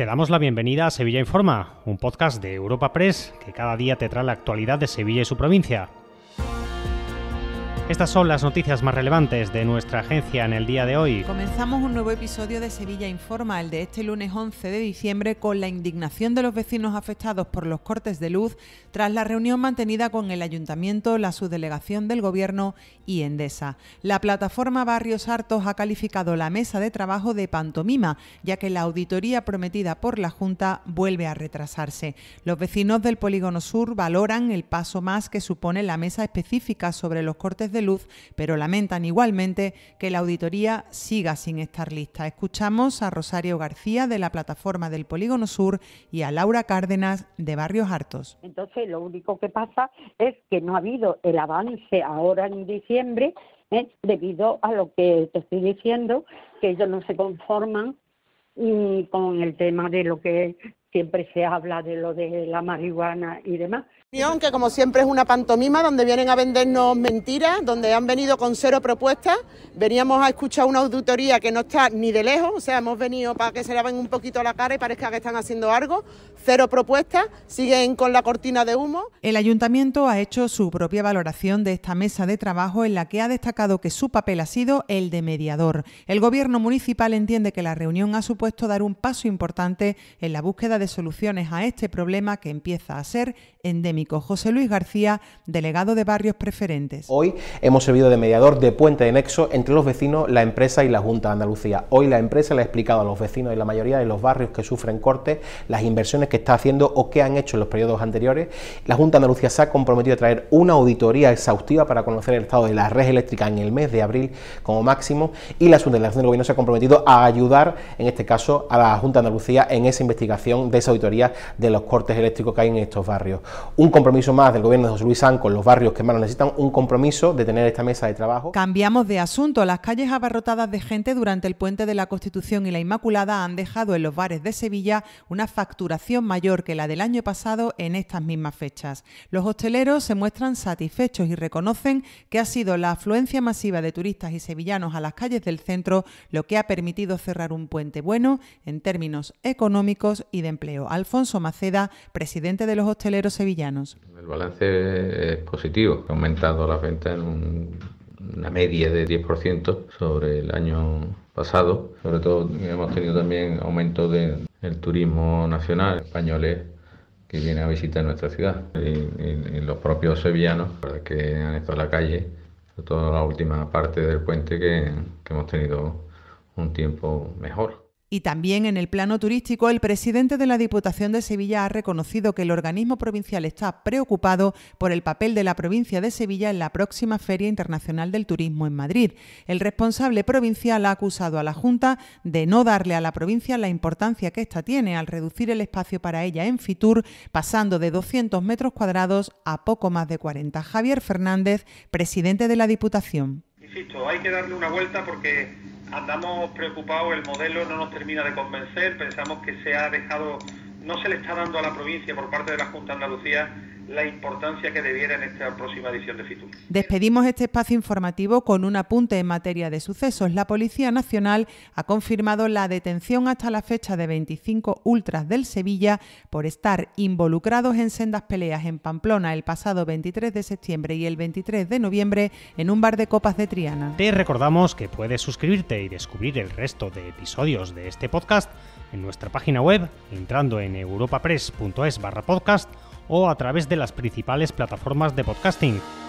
Te damos la bienvenida a Sevilla Informa, un podcast de Europa Press que cada día te trae la actualidad de Sevilla y su provincia. Estas son las noticias más relevantes de nuestra agencia en el día de hoy. Comenzamos un nuevo episodio de Sevilla Informa, el de este lunes 11 de diciembre, con la indignación de los vecinos afectados por los cortes de luz tras la reunión mantenida con el ayuntamiento, la subdelegación del gobierno y Endesa. La plataforma Barrios Hartos ha calificado la mesa de trabajo de pantomima, ya que la auditoría prometida por la Junta vuelve a retrasarse. Los vecinos del Polígono Sur valoran el paso más que supone la mesa específica sobre los cortes de luz, pero lamentan igualmente que la auditoría siga sin estar lista. Escuchamos a Rosario García de la plataforma del Polígono Sur y a Laura Cárdenas de Barrios Hartos. Entonces, lo único que pasa es que no ha habido el avance ahora en diciembre ¿eh? debido a lo que te estoy diciendo, que ellos no se conforman mm, con el tema de lo que siempre se habla de lo de la marihuana y demás. Que como siempre es una pantomima donde vienen a vendernos mentiras, donde han venido con cero propuestas, veníamos a escuchar una auditoría que no está ni de lejos, o sea, hemos venido para que se laven un poquito la cara y parezca que están haciendo algo, cero propuestas, siguen con la cortina de humo. El ayuntamiento ha hecho su propia valoración de esta mesa de trabajo en la que ha destacado que su papel ha sido el de mediador. El gobierno municipal entiende que la reunión ha supuesto dar un paso importante en la búsqueda de soluciones a este problema que empieza a ser endémico. José Luis García, delegado de Barrios Preferentes. Hoy hemos servido de mediador de puente de nexo entre los vecinos, la empresa y la Junta de Andalucía. Hoy la empresa le ha explicado a los vecinos ...y la mayoría de los barrios que sufren cortes las inversiones que está haciendo o que han hecho en los periodos anteriores. La Junta de Andalucía se ha comprometido a traer una auditoría exhaustiva para conocer el estado de la red eléctrica en el mes de abril como máximo y la subdelegación del Gobierno se ha comprometido a ayudar, en este caso, a la Junta de Andalucía en esa investigación de esa auditoría de los cortes eléctricos que hay en estos barrios. Un compromiso más del gobierno de José Luis Sánchez con los barrios que más lo necesitan, un compromiso de tener esta mesa de trabajo. Cambiamos de asunto. Las calles abarrotadas de gente durante el puente de la Constitución y la Inmaculada han dejado en los bares de Sevilla una facturación mayor que la del año pasado en estas mismas fechas. Los hosteleros se muestran satisfechos y reconocen que ha sido la afluencia masiva de turistas y sevillanos a las calles del centro lo que ha permitido cerrar un puente bueno en términos económicos y de empleo. Alfonso Maceda, presidente de los hosteleros sevillanos. El balance es positivo, ha aumentado las ventas en una media de 10% sobre el año pasado. Sobre todo hemos tenido también aumento del turismo nacional, españoles que viene a visitar nuestra ciudad. Y, los propios sevillanos que han estado en la calle, sobre todo la última parte del puente que hemos tenido un tiempo mejor. Y también en el plano turístico, el presidente de la Diputación de Sevilla ha reconocido que el organismo provincial está preocupado por el papel de la provincia de Sevilla en la próxima Feria Internacional del Turismo en Madrid. El responsable provincial ha acusado a la Junta de no darle a la provincia la importancia que ésta tiene al reducir el espacio para ella en Fitur, pasando de 200 metros cuadrados a poco más de 40. Javier Fernández, presidente de la Diputación. Insisto, hay que darle una vuelta porque andamos preocupados, el modelo no nos termina de convencer, pensamos que se ha dejado, no se le está dando a la provincia por parte de la Junta de Andalucía la importancia que debiera en esta próxima edición de FITUR. Despedimos este espacio informativo con un apunte en materia de sucesos. La Policía Nacional ha confirmado la detención hasta la fecha de 25 ultras del Sevilla por estar involucrados en sendas peleas en Pamplona el pasado 23 de septiembre y el 23 de noviembre en un bar de copas de Triana. Te recordamos que puedes suscribirte y descubrir el resto de episodios de este podcast en nuestra página web entrando en europapress.es barra podcast o a través de las principales plataformas de podcasting.